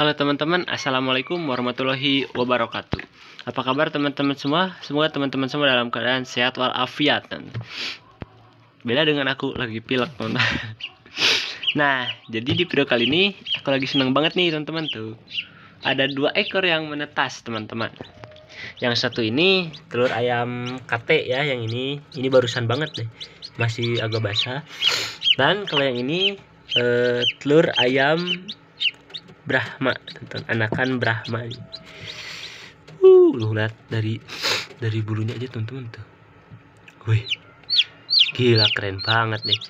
Halo teman-teman, Assalamualaikum warahmatullahi wabarakatuh Apa kabar teman-teman semua? Semoga teman-teman semua dalam keadaan sehat walafiat Beda dengan aku, lagi pilek teman Nah, jadi di video kali ini Aku lagi seneng banget nih teman-teman tuh Ada dua ekor yang menetas teman-teman Yang satu ini telur ayam kate ya Yang ini, ini barusan banget deh Masih agak basah Dan kalau yang ini eh, telur ayam Brahma tentang anakan Brahma uh lu lihat dari dari bulunya aja teman-teman tuh wih gila keren banget nih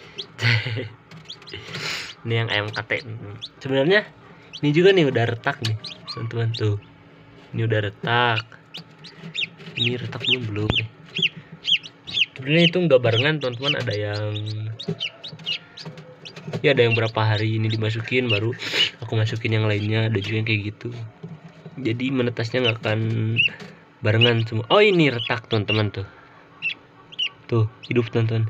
ini yang ayam kate sebenarnya ini juga nih udah retak nih teman-teman tuh ini udah retak ini retak belum belum nih eh. sebenarnya itu nggak barengan teman-teman ada yang ya ada yang berapa hari ini dimasukin baru aku masukin yang lainnya ada juga yang kayak gitu jadi menetasnya nggak akan barengan semua oh ini retak teman-teman tuh tuh hidup teman-teman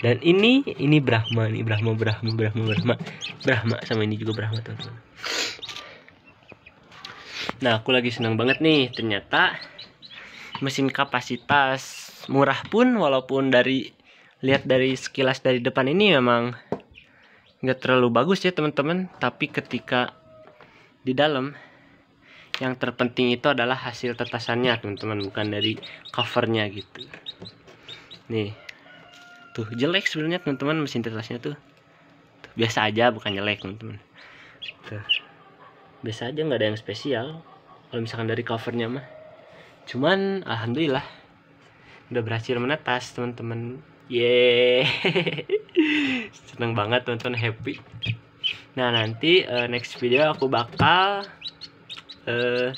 dan ini ini Brahma ini Brahma Brahma Brahma Brahma Brahma sama ini juga Brahma teman-teman nah aku lagi senang banget nih ternyata mesin kapasitas murah pun walaupun dari lihat dari sekilas dari depan ini memang nggak terlalu bagus ya teman-teman tapi ketika di dalam yang terpenting itu adalah hasil tetasannya teman-teman bukan dari covernya gitu nih tuh jelek sebenarnya teman-teman mesin tetasnya tuh. tuh biasa aja bukan jelek teman-teman biasa aja nggak ada yang spesial kalau misalkan dari covernya mah cuman alhamdulillah udah berhasil menetas teman-teman Yeay. Seneng banget teman-teman happy. Nah, nanti uh, next video aku bakal uh,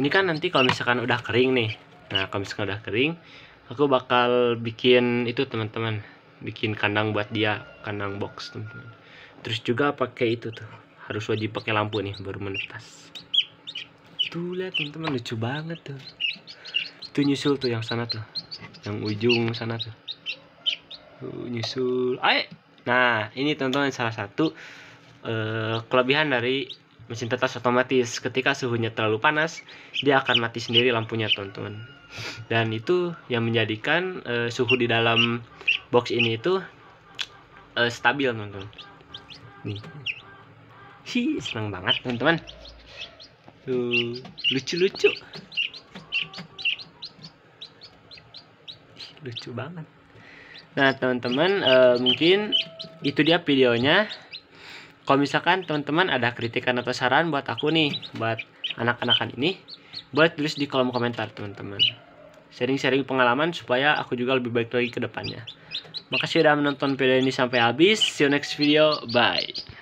ini kan nanti kalau misalkan udah kering nih. Nah, kalau misalkan udah kering, aku bakal bikin itu teman-teman, bikin kandang buat dia, kandang box, teman-teman. Terus juga pakai itu tuh. Harus wajib pakai lampu nih baru menetas. Tuh lihat teman-teman lucu banget tuh. Itu nyusul tuh yang sana tuh. Yang ujung sana tuh nyusul ayo nah ini teman-teman salah satu uh, kelebihan dari mesin tetas otomatis ketika suhunya terlalu panas dia akan mati sendiri lampunya teman-teman dan itu yang menjadikan uh, suhu di dalam box ini itu uh, stabil teman-teman nih hi seneng banget teman-teman tuh lucu-lucu lucu banget Nah teman-teman e, mungkin itu dia videonya. Kalau misalkan teman-teman ada kritikan atau saran buat aku nih, buat anak-anakan ini, buat tulis di kolom komentar teman-teman. Sharing-sharing pengalaman supaya aku juga lebih baik lagi ke depannya. Makasih sudah menonton video ini sampai habis. See you next video. Bye.